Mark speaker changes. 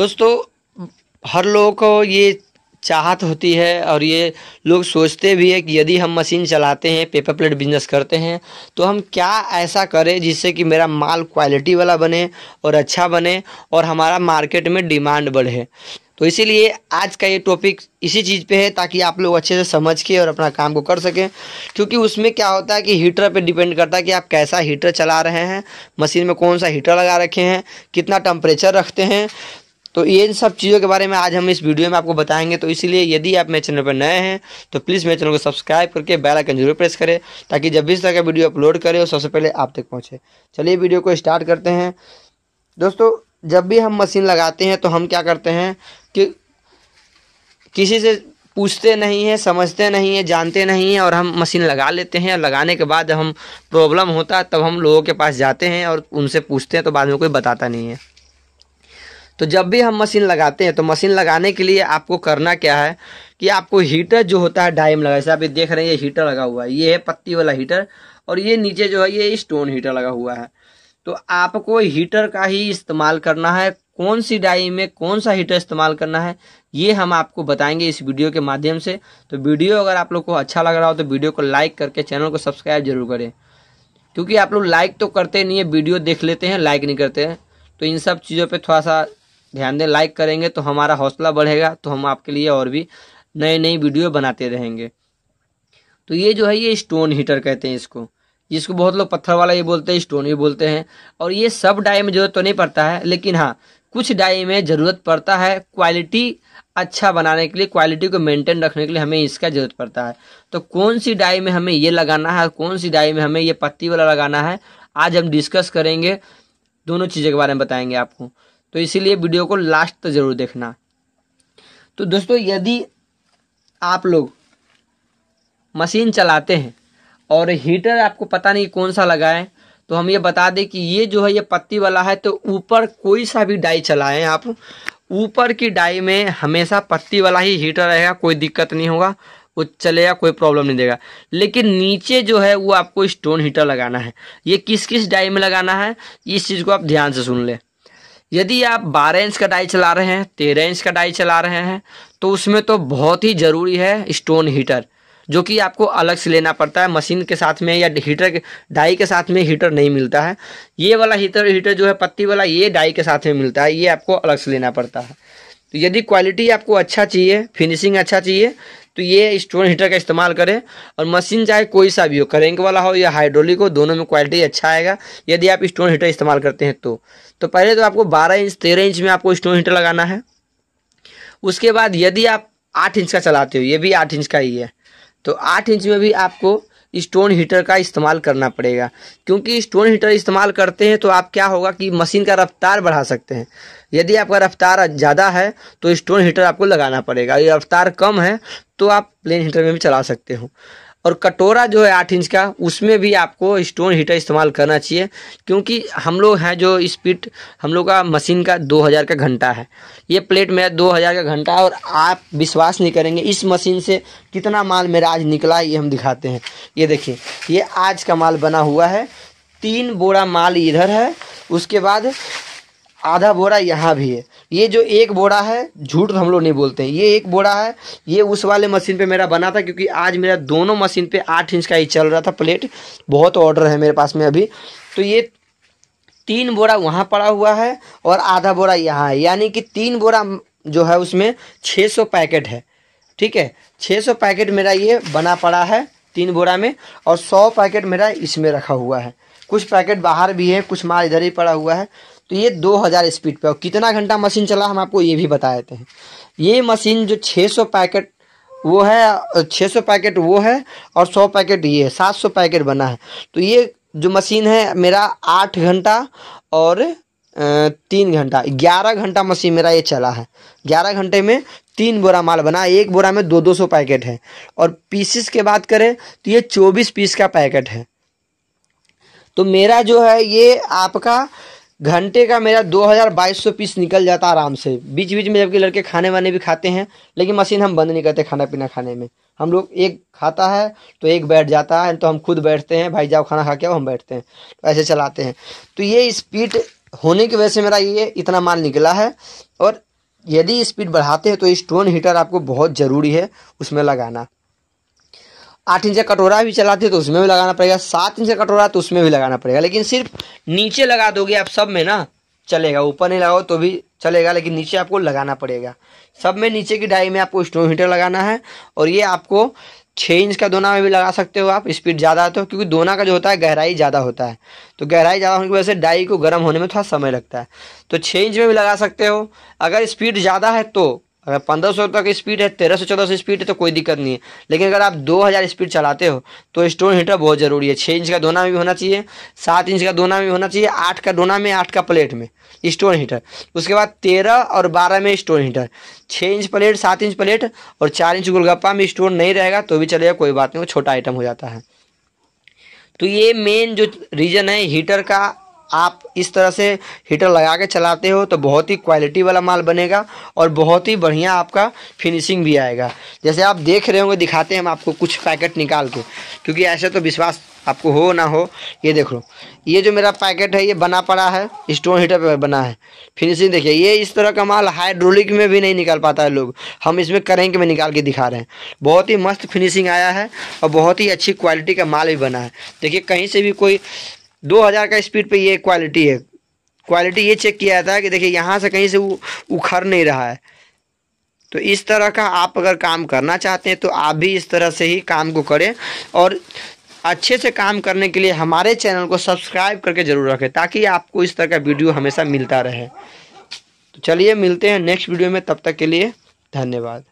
Speaker 1: दोस्तों हर लोगों को ये चाहत होती है और ये लोग सोचते भी है कि यदि हम मशीन चलाते हैं पेपर प्लेट बिजनेस करते हैं तो हम क्या ऐसा करें जिससे कि मेरा माल क्वालिटी वाला बने और अच्छा बने और हमारा मार्केट में डिमांड बढ़े तो इसीलिए आज का ये टॉपिक इसी चीज़ पे है ताकि आप लोग अच्छे से समझ के और अपना काम को कर सकें क्योंकि उसमें क्या होता है कि हीटर पे डिपेंड करता है कि आप कैसा हीटर चला रहे हैं मशीन में कौन सा हीटर लगा रखे हैं कितना टम्परेचर रखते हैं तो ये इन सब चीज़ों के बारे में आज हम इस वीडियो में आपको बताएंगे तो इसीलिए यदि आप मेरे चैनल पर नए हैं तो प्लीज़ मेरे चैनल को सब्सक्राइब करके बेल आइकन जरूर प्रेस करें ताकि जब भी इस तरह का वीडियो अपलोड करें सबसे पहले आप तक पहुँचे चलिए वीडियो को स्टार्ट करते हैं दोस्तों जब भी हम मशीन लगाते हैं तो हम क्या करते हैं कि किसी से पूछते नहीं हैं समझते नहीं हैं जानते नहीं हैं और हम मशीन लगा लेते हैं और लगाने के बाद हम प्रॉब्लम होता है तब हम लोगों के पास जाते हैं और उनसे पूछते हैं तो बाद में कोई बताता नहीं है तो जब भी हम मशीन लगाते हैं तो मशीन लगाने के लिए आपको करना क्या है कि आपको हीटर जो होता है डाइम लगा जैसे आप देख रहे हैं ये हीटर लगा हुआ है ये है पत्ती वाला हीटर और ये नीचे जो है ये स्टोन हीटर लगा हुआ है तो आपको हीटर का ही इस्तेमाल करना है कौन सी डाई में कौन सा हीटर इस्तेमाल करना है ये हम आपको बताएंगे इस वीडियो के माध्यम से तो वीडियो अगर आप लोग को अच्छा लग रहा हो तो वीडियो को लाइक करके चैनल को सब्सक्राइब जरूर करें क्योंकि आप लोग लाइक तो करते नहीं है वीडियो देख लेते हैं लाइक नहीं करते हैं तो इन सब चीज़ों पे थोड़ा सा ध्यान दें लाइक करेंगे तो हमारा हौसला बढ़ेगा तो हम आपके लिए और भी नई नई वीडियो बनाते रहेंगे तो ये जो है ये स्टोन हीटर कहते हैं इसको जिसको बहुत लोग पत्थर वाला ये बोलते हैं स्टोन भी बोलते हैं और ये सब डाई में जरूरत तो नहीं पड़ता है लेकिन हाँ कुछ डाई में ज़रूरत पड़ता है क्वालिटी अच्छा बनाने के लिए क्वालिटी को मेंटेन रखने के लिए हमें इसका ज़रूरत पड़ता है तो कौन सी डाई में हमें ये लगाना है कौन सी डाई में हमें ये पत्ती वाला लगाना है आज हम डिस्कस करेंगे दोनों चीज़ों के बारे में बताएंगे आपको तो इसीलिए वीडियो को लास्ट तक ज़रूर देखना तो दोस्तों यदि आप लोग मशीन चलाते हैं और हीटर आपको पता नहीं कौन सा लगाएं तो हम ये बता दें कि ये जो है ये पत्ती वाला है तो ऊपर कोई सा भी डाई चलाएं आप ऊपर की डाई में हमेशा पत्ती वाला ही हीटर रहेगा कोई दिक्कत नहीं होगा वो चलेगा कोई प्रॉब्लम नहीं देगा लेकिन नीचे जो है वो आपको स्टोन हीटर लगाना है ये किस किस डाई में लगाना है इस चीज़ को आप ध्यान से सुन लें यदि आप 12 इंच का डाई चला रहे हैं 13 इंच का डाई चला रहे हैं तो उसमें तो बहुत ही ज़रूरी है स्टोन हीटर जो कि आपको अलग से लेना पड़ता है मशीन के साथ में या हीटर के डाई के साथ में हीटर नहीं मिलता है ये वाला हीटर हीटर जो है पत्ती वाला ये डाई के साथ में मिलता है ये आपको अलग से लेना पड़ता है तो यदि क्वालिटी आपको अच्छा चाहिए फिनिशिंग अच्छा चाहिए तो ये स्टोन हीटर का इस्तेमाल करें और मशीन चाहे कोई सा भी हो करेंक वाला हो या हाइड्रोलिक हो दोनों में क्वालिटी अच्छा आएगा यदि आप स्टोन हीटर इस्तेमाल करते हैं तो तो पहले तो आपको 12 इंच 13 इंच में आपको स्टोन हीटर लगाना है उसके बाद यदि आप आठ इंच का चलाते हो ये भी आठ इंच का ही है तो आठ इंच में भी आपको स्टोन हीटर का इस्तेमाल करना पड़ेगा क्योंकि स्टोन हीटर इस्तेमाल करते हैं तो आप क्या होगा कि मशीन का रफ्तार बढ़ा सकते हैं यदि आपका रफ्तार ज़्यादा है तो स्टोन हीटर आपको लगाना पड़ेगा यदि रफ्तार कम है तो आप प्लेन हीटर में भी चला सकते हो और कटोरा जो है आठ इंच का उसमें भी आपको स्टोन हीटर इस्तेमाल करना चाहिए क्योंकि हम लोग हैं जो स्पीड हम लोग का मशीन का दो हज़ार का घंटा है ये प्लेट मेरा दो हज़ार का घंटा है और आप विश्वास नहीं करेंगे इस मशीन से कितना माल मेरा आज निकला ये हम दिखाते हैं ये देखिए ये आज का माल बना हुआ है तीन बोरा माल इधर है उसके बाद आधा बोरा यहाँ भी है ये जो एक बोरा है झूठ हम लोग नहीं बोलते हैं ये एक बोरा है ये उस वाले मशीन पे मेरा बना था क्योंकि आज मेरा दोनों मशीन पे आठ इंच का ही चल रहा था प्लेट बहुत ऑर्डर है मेरे पास में अभी तो ये तीन बोरा वहाँ पड़ा हुआ है और आधा बोरा यहाँ है यानी कि तीन बोरा जो है उसमें छः सौ पैकेट है ठीक है छः सौ पैकेट मेरा ये बना पड़ा है तीन बोरा में और सौ पैकेट मेरा इसमें रखा हुआ है कुछ पैकेट बाहर भी है कुछ माल इधर ही पड़ा हुआ है तो ये 2000 स्पीड पे और कितना घंटा मशीन चला हम आपको ये भी बता देते हैं ये मशीन जो 600 पैकेट वो है 600 पैकेट वो है और 100 पैकेट ये है 700 पैकेट बना है तो ये जो मशीन है मेरा आठ घंटा और तीन घंटा ग्यारह घंटा मशीन मेरा ये चला है ग्यारह घंटे में तीन बोरा माल बना एक बोरा में दो दो सौ पैकेट है और पीसेस के बात करें तो ये चौबीस पीस का पैकेट है तो मेरा जो है ये आपका घंटे का मेरा दो हज़ार बाईस सौ पीस निकल जाता आराम से बीच बीच में जबकि लड़के खाने वाने भी खाते हैं लेकिन मशीन हम बंद नहीं करते खाना पीना खाने में हम लोग एक खाता है तो एक बैठ जाता है तो हम खुद बैठते हैं भाई जाओ खाना खा के आओ हम बैठते हैं तो ऐसे चलाते हैं तो ये स्पीड होने की वजह से मेरा ये इतना माल निकला है और यदि स्पीड बढ़ाते हैं तो स्टोन हीटर आपको बहुत ज़रूरी है उसमें लगाना आठ इंच का कटोरा भी चलाते तो उसमें भी लगाना पड़ेगा सात इंच का कटोरा तो उसमें भी लगाना पड़ेगा लेकिन सिर्फ नीचे लगा दोगे आप सब में ना चलेगा ऊपर नहीं लगाओ तो भी चलेगा लेकिन नीचे आपको लगाना पड़ेगा सब में नीचे की डाई में आपको स्टोन हीटर लगाना है और ये आपको छः इंच का दोना में भी लगा सकते हो आप स्पीड ज़्यादा तो क्योंकि दोना का जो होता है गहराई ज़्यादा होता है तो गहराई ज़्यादा होने की वजह से डाई को गर्म होने में थोड़ा समय लगता है तो छः इंच में भी लगा सकते हो अगर स्पीड ज़्यादा है तो अगर पंद्रह सौ तक स्पीड है तेरह सौ चौदह सौ स्पीड है तो कोई दिक्कत नहीं है लेकिन अगर आप दो हज़ार स्पीड चलाते हो तो स्टोन हीटर बहुत ज़रूरी है छः इंच का दोना में भी होना चाहिए सात इंच का दोना में भी होना चाहिए आठ का दोना में आठ का प्लेट में स्टोन हीटर उसके बाद तेरह और बारह में स्टोन हीटर छः इंच प्लेट सात इंच प्लेट और चार इंच गोलगप्पा में स्टोन नहीं रहेगा तो भी चलेगा कोई बात नहीं वो छोटा आइटम हो जाता है तो ये मेन जो रीज़न है हीटर का आप इस तरह से हीटर लगा के चलाते हो तो बहुत ही क्वालिटी वाला माल बनेगा और बहुत ही बढ़िया आपका फिनिशिंग भी आएगा जैसे आप देख रहे होंगे दिखाते हैं हम आपको कुछ पैकेट निकाल के क्योंकि ऐसे तो विश्वास आपको हो ना हो ये देख लो ये जो मेरा पैकेट है ये बना पड़ा है स्टोन हीटर पर बना है फिनिशिंग देखिए ये इस तरह का माल हाइड्रोलिक में भी नहीं निकाल पाता है लोग हम इसमें करेंगे में निकाल के दिखा रहे हैं बहुत ही मस्त फिनिशिंग आया है और बहुत ही अच्छी क्वालिटी का माल भी बना है देखिए कहीं से भी कोई दो हज़ार का स्पीड पे ये क्वालिटी है क्वालिटी ये चेक किया जाता है कि देखिए यहाँ से कहीं से वो उखड़ नहीं रहा है तो इस तरह का आप अगर काम करना चाहते हैं तो आप भी इस तरह से ही काम को करें और अच्छे से काम करने के लिए हमारे चैनल को सब्सक्राइब करके ज़रूर रखें ताकि आपको इस तरह का वीडियो हमेशा मिलता रहे तो चलिए मिलते हैं नेक्स्ट वीडियो में तब तक के लिए धन्यवाद